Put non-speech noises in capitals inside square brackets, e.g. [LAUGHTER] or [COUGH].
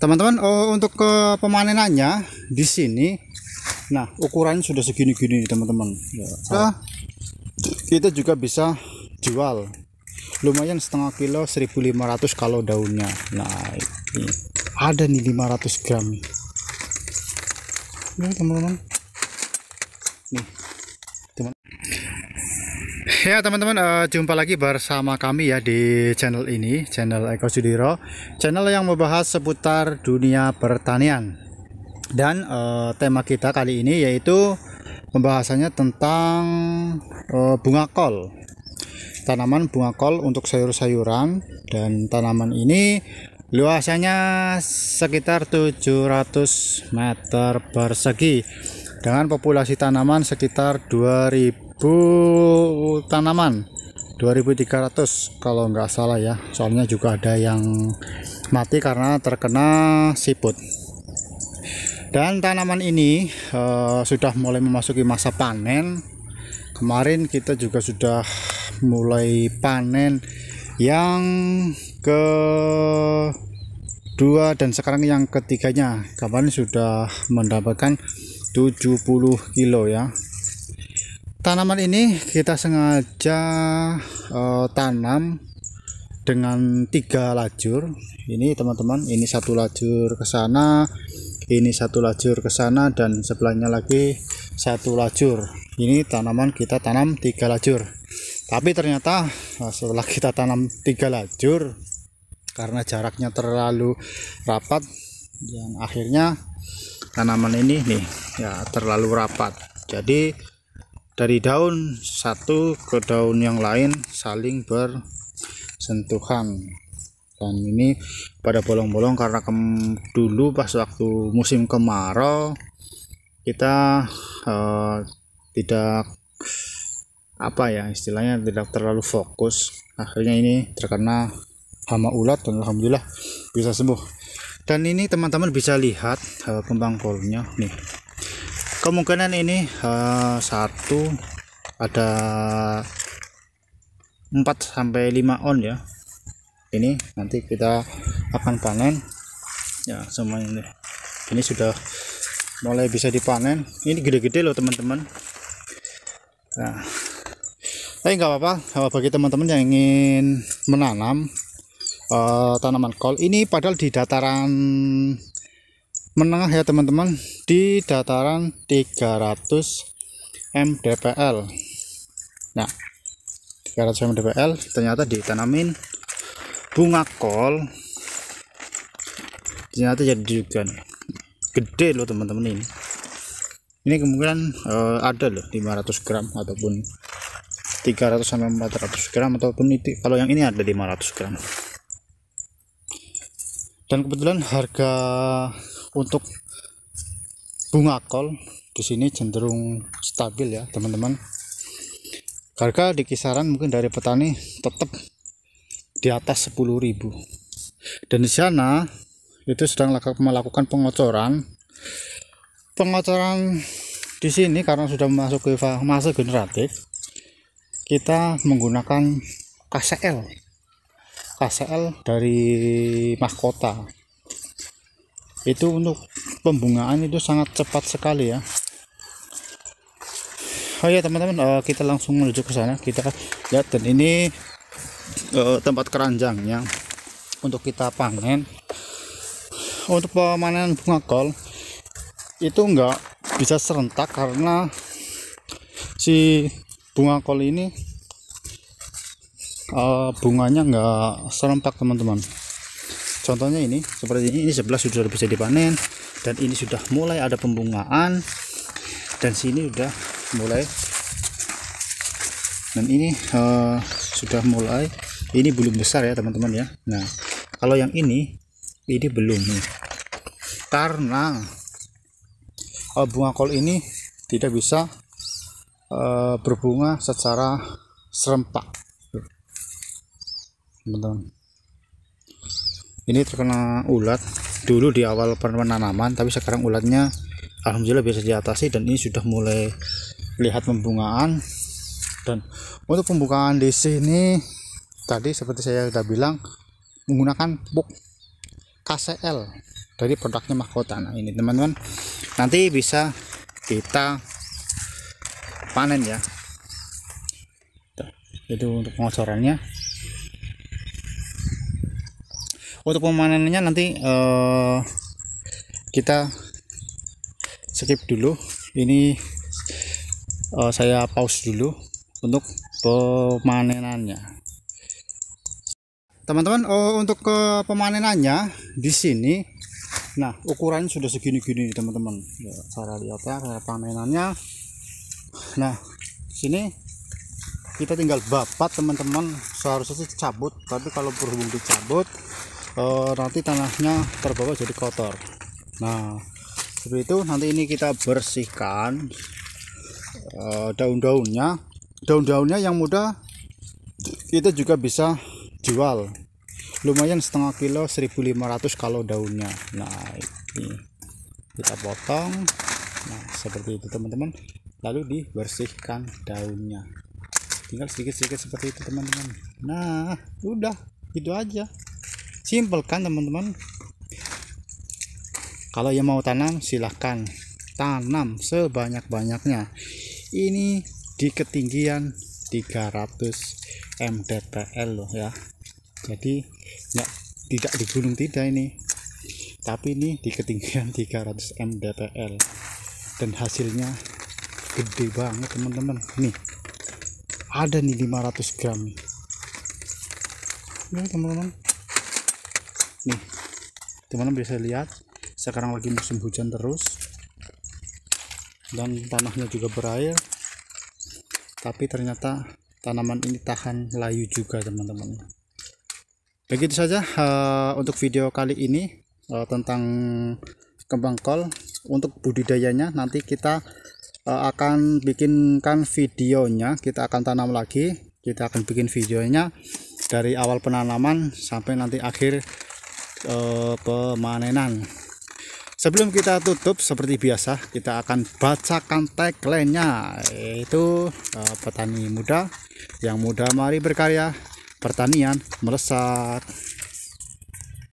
teman-teman oh, untuk ke pemanenannya di sini nah ukurannya sudah segini-gini teman-teman ya. nah, kita juga bisa jual lumayan setengah kilo 1500 kalau daunnya nah ini ada nih 500 gram nih teman-teman nih [LAUGHS] Ya teman-teman uh, jumpa lagi bersama kami ya di channel ini channel Eko Sudiro channel yang membahas seputar dunia pertanian dan uh, tema kita kali ini yaitu pembahasannya tentang uh, bunga kol tanaman bunga kol untuk sayur-sayuran dan tanaman ini luasannya sekitar 700 meter persegi dengan populasi tanaman sekitar 2000 1000 tanaman 2300 kalau nggak salah ya soalnya juga ada yang mati karena terkena siput dan tanaman ini uh, sudah mulai memasuki masa panen kemarin kita juga sudah mulai panen yang ke dua dan sekarang yang ketiganya kemarin sudah mendapatkan 70 kilo ya tanaman ini kita sengaja uh, tanam dengan tiga lajur ini teman-teman ini satu lajur ke sana ini satu lajur ke sana dan sebelahnya lagi satu lajur ini tanaman kita tanam tiga lajur tapi ternyata eh, setelah kita tanam tiga lajur karena jaraknya terlalu rapat yang akhirnya tanaman ini nih ya terlalu rapat jadi dari daun satu ke daun yang lain saling bersentuhan dan ini pada bolong-bolong karena kem, dulu pas waktu musim kemarau kita uh, tidak apa ya istilahnya tidak terlalu fokus akhirnya ini terkena hama ulat dan alhamdulillah bisa sembuh dan ini teman-teman bisa lihat uh, kembang kolnya nih kemungkinan ini uh, satu ada 4 sampai 5 on ya ini nanti kita akan panen ya semua ini ini sudah mulai bisa dipanen ini gede-gede loh teman-teman nah tapi nggak apa-apa eh, bagi teman-teman yang ingin menanam uh, tanaman kol ini padahal di dataran menengah ya teman-teman di dataran 300 mdpl nah 300 mdpl ternyata ditanamin bunga kol ternyata jadi juga nih. gede loh teman-teman ini ini kemungkinan uh, ada loh 500 gram ataupun 300 sampai 400 gram ataupun itu kalau yang ini ada 500 gram dan kebetulan harga untuk bunga kol di sini cenderung stabil ya teman-teman harga di kisaran mungkin dari petani tetap di atas 10.000 dan di sana itu sedang melakukan pengocoran pengocoran di sini karena sudah masuk ke fase generatif kita menggunakan KCL KCL dari mahkota itu untuk pembungaan itu sangat cepat sekali ya oh ya teman-teman uh, kita langsung menuju ke sana kita lihat dan ini uh, tempat keranjangnya untuk kita panen untuk pemanen bunga kol itu enggak bisa serentak karena si bunga kol ini uh, bunganya enggak serempak teman-teman contohnya ini seperti ini ini sebelah sudah bisa dipanen dan ini sudah mulai ada pembungaan dan sini sudah mulai dan ini uh, sudah mulai ini belum besar ya teman-teman ya Nah kalau yang ini ini belum nih karena uh, bunga kol ini tidak bisa uh, berbunga secara serempak teman-teman ini terkena ulat dulu di awal penanaman tapi sekarang ulatnya alhamdulillah bisa diatasi dan ini sudah mulai lihat pembungaan dan untuk pembukaan di sini tadi seperti saya sudah bilang menggunakan pupuk KCL dari produknya mahkota nah ini teman-teman nanti bisa kita panen ya itu untuk pengocorannya untuk pemanenannya nanti uh, kita skip dulu ini uh, saya pause dulu untuk pemanenannya teman-teman oh, untuk ke pemanenannya di sini nah ukurannya sudah segini-gini teman-teman ya, cara lihat ya cara panenannya nah sini kita tinggal bapak teman-teman seharusnya sih cabut tapi kalau berhubung dicabut Eh, nanti tanahnya terbawa jadi kotor nah seperti itu nanti ini kita bersihkan eh, daun-daunnya daun-daunnya yang muda kita juga bisa jual lumayan setengah kilo 1500 kalau daunnya nah ini kita potong nah seperti itu teman-teman lalu dibersihkan daunnya tinggal sedikit-sedikit seperti itu teman-teman nah udah itu aja Simpel kan teman-teman kalau yang mau tanam silahkan tanam sebanyak-banyaknya ini di ketinggian 300 mdpl loh ya jadi enggak tidak di gunung tidak ini tapi ini di ketinggian 300 mdpl dan hasilnya gede banget teman-teman nih ada nih 500 gram ini teman-teman nih teman-teman bisa lihat sekarang lagi musim hujan terus dan tanahnya juga berair tapi ternyata tanaman ini tahan layu juga teman-teman begitu saja uh, untuk video kali ini uh, tentang kembang kol untuk budidayanya nanti kita uh, akan bikinkan videonya kita akan tanam lagi kita akan bikin videonya dari awal penanaman sampai nanti akhir uh, pemanenan sebelum kita tutup seperti biasa kita akan bacakan tagline-nya yaitu uh, petani muda yang muda mari berkarya pertanian melesat